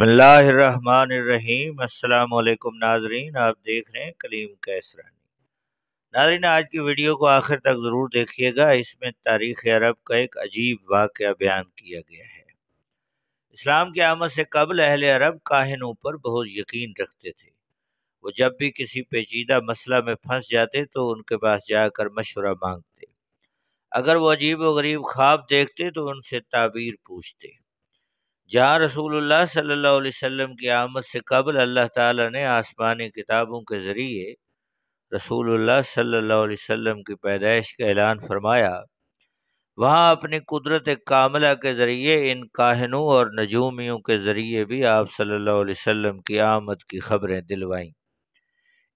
बसमीम अल्लाम नाजरीन आप देख रहे हैं कलीम कैसरानी नाजरीन आज की वीडियो को आखिर तक ज़रूर देखिएगा इसमें तारीख़ अरब का एक अजीब वाक़ बयान किया गया है इस्लाम की आमद से कबल अहल अरब काहनों पर बहुत यकीन रखते थे वो जब भी किसी पेचीदा मसला में फंस जाते तो उनके पास जाकर मशवरा मांगते अगर वो अजीब व गरीब ख्वाब देखते तो उनसे ताबीर पूछते जहाँ रसूलुल्लाह सल्लल्लाहु अलैहि वसल्लम की आमद से कबल अल्लाह ताला ने आसमानी किताबों के ज़रिए रसूलुल्लाह सल्लल्लाहु अलैहि वसल्लम की पैदाइश का ऐलान फरमाया वहाँ अपनी कुदरत कामला के ज़रिए इन काहनों और नजूमियों के ज़रिए भी आप सल्ला अलैहि की आमद की खबरें दिलवाईं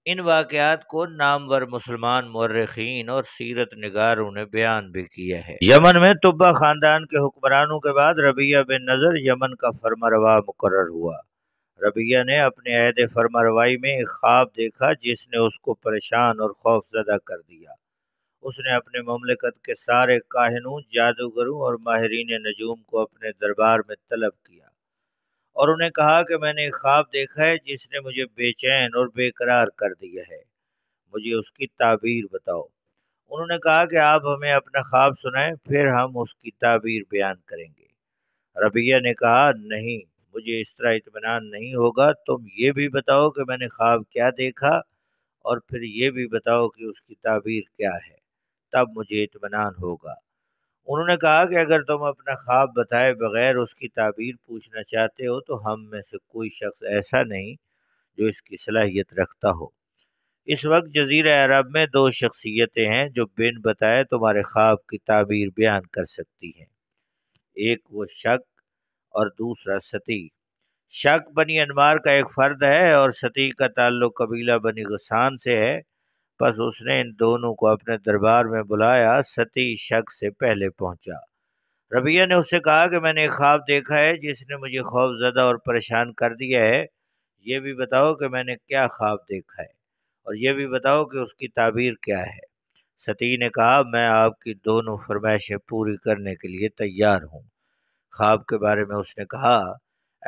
इन वाक़ात को नामवर मुसलमान मर्रखीन और सीरत नगारों ने बयान भी किया है यमन में तुब्बा ख़ानदान के हुक्मरानों के बाद रबिया बिन नज़र यमन का फरमरवा मुकर हुआ रबिया ने अपने अहद फरमरवाई में एक ख्वाब देखा जिसने उसको परेशान और खौफजदा कर दिया उसने अपने ममलिकत के सारे काहनों जादूगरों और माहरीन नजूम को अपने दरबार में तलब किया और उन्हें कहा कि मैंने एक ख्वाब देखा है जिसने मुझे बेचैन और बेकरार कर दिया है मुझे उसकी ताबीर बताओ उन्होंने कहा कि आप हमें अपना ख्वाब सुनाएं फिर हम उसकी ताबीर बयान करेंगे रबिया ने कहा नहीं मुझे इस तरह इतमान नहीं होगा तुम ये भी बताओ कि मैंने ख्वाब क्या देखा और फिर ये भी बताओ कि उसकी ताबीर क्या है तब मुझे इतमान होगा उन्होंने कहा कि अगर तुम अपना ख्वाब बताए बगैर उसकी ताबीर पूछना चाहते हो तो हम में से कोई शख्स ऐसा नहीं जो इसकी सलाहियत रखता हो इस वक्त जजीर अरब में दो शख्सियतें हैं जो बिन बताए तुम्हारे ख्वाब की ताबीर बयान कर सकती हैं एक वो शक और दूसरा सती शक बनी अनमार का एक फ़र्द है और सती का ताल्लुक़ कबीला बनी गसान से है बस उसने इन दोनों को अपने दरबार में बुलाया सती शक से पहले पहुंचा रबिया ने उससे कहा कि मैंने एक ख्वाब देखा है जिसने मुझे खौफजदा और परेशान कर दिया है ये भी बताओ कि मैंने क्या ख्वाब देखा है और यह भी बताओ कि उसकी ताबीर क्या है सती ने कहा मैं आपकी दोनों फरमाइशें पूरी करने के लिए तैयार हूँ ख्वाब के बारे में उसने कहा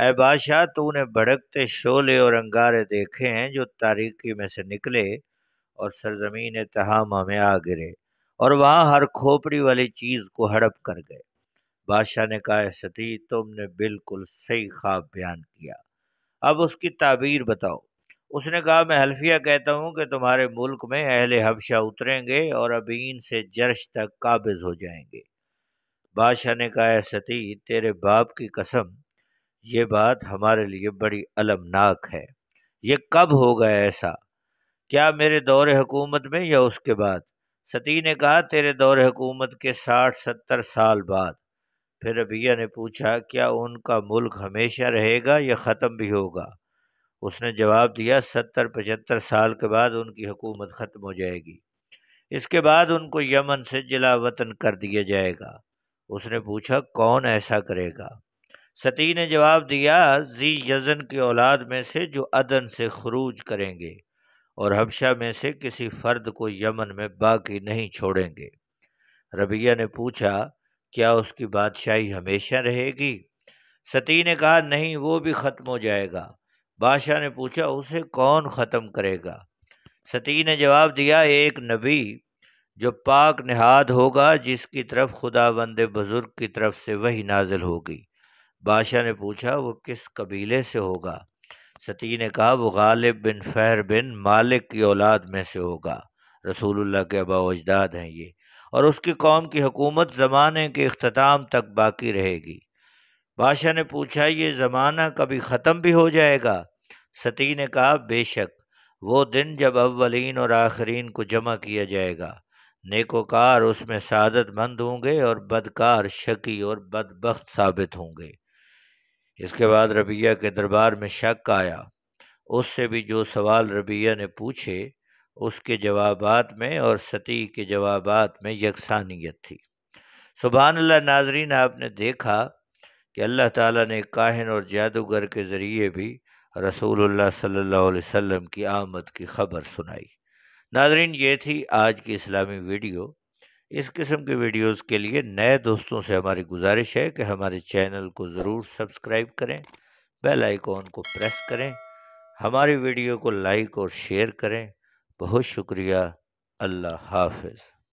ए बादशाह तूने भड़कते शोले और अंगारे देखे हैं जो तारीकी में से निकले और सरजमीन तहामा में आ गिरे और वहाँ हर खोपड़ी वाली चीज़ को हड़प कर गए बादशाह ने कहा सती तुमने बिल्कुल सही ख्वाब बयान किया अब उसकी ताबीर बताओ उसने कहा मैं हल्फिया कहता हूँ कि तुम्हारे मुल्क में अहल हबशा उतरेंगे और अबीन से जर्श तक काबिज हो जाएंगे बादशाह ने कहा सती तेरे बाप की कसम ये बात हमारे लिए बड़ी अलमनाक है ये कब होगा ऐसा क्या मेरे दौर हुकूमत में या उसके बाद सती ने कहा तेरे दौर हुकूमत के साठ सत्तर साल बाद फिर रबिया ने पूछा क्या उनका मुल्क हमेशा रहेगा या ख़त्म भी होगा उसने जवाब दिया सत्तर पचहत्तर साल के बाद उनकी हुकूमत ख़त्म हो जाएगी इसके बाद उनको यमन से जिला वतन कर दिया जाएगा उसने पूछा कौन ऐसा करेगा सती ने जवाब दिया जी यजन की औलाद में से जो अदन से खरूज करेंगे और हबशा में से किसी फ़र्द को यमन में बाकी नहीं छोड़ेंगे रबिया ने पूछा क्या उसकी बादशाही हमेशा रहेगी सती ने कहा नहीं वो भी ख़त्म हो जाएगा बादशाह ने पूछा उसे कौन ख़त्म करेगा सती ने जवाब दिया एक नबी जो पाक नहाद होगा जिसकी तरफ खुदा बंद बुज़ुर्ग की तरफ से वही नाजिल होगी बादशाह ने पूछा वो किस कबीले से होगा सती ने कहा वो गालिब बिन फ़हर बिन मालिक की औलाद में से होगा रसूलुल्लाह के अबा हैं ये और उसकी कौम की हकूमत ज़माने के अख्ताम तक बाकी रहेगी बादशाह ने पूछा ये ज़माना कभी ख़त्म भी हो जाएगा सती ने कहा बेशक वो दिन जब अवलिन और आखरीन को जमा किया जाएगा नेकोकार उसमें सदतमंद होंगे और बदकार शकी और बदबख्त साबित होंगे इसके बाद रबिया के दरबार में शक आया उससे भी जो सवाल रबिया ने पूछे उसके जवाबात में और सती के जवाबात में यकसानियत थी सुबहान अल्लाह नाजरीन आपने देखा कि अल्लाह ताला ने काहिन और जादूगर के ज़रिए भी रसूलुल्लाह सल्लल्लाहु अलैहि वसल्लम की आमद की ख़बर सुनाई नाजरीन ये थी आज की इस्लामी वीडियो इस किस्म के वीडियोस के लिए नए दोस्तों से हमारी गुजारिश है कि हमारे चैनल को ज़रूर सब्सक्राइब करें बेल आइकॉन को प्रेस करें हमारी वीडियो को लाइक और शेयर करें बहुत शुक्रिया अल्लाह हाफिज़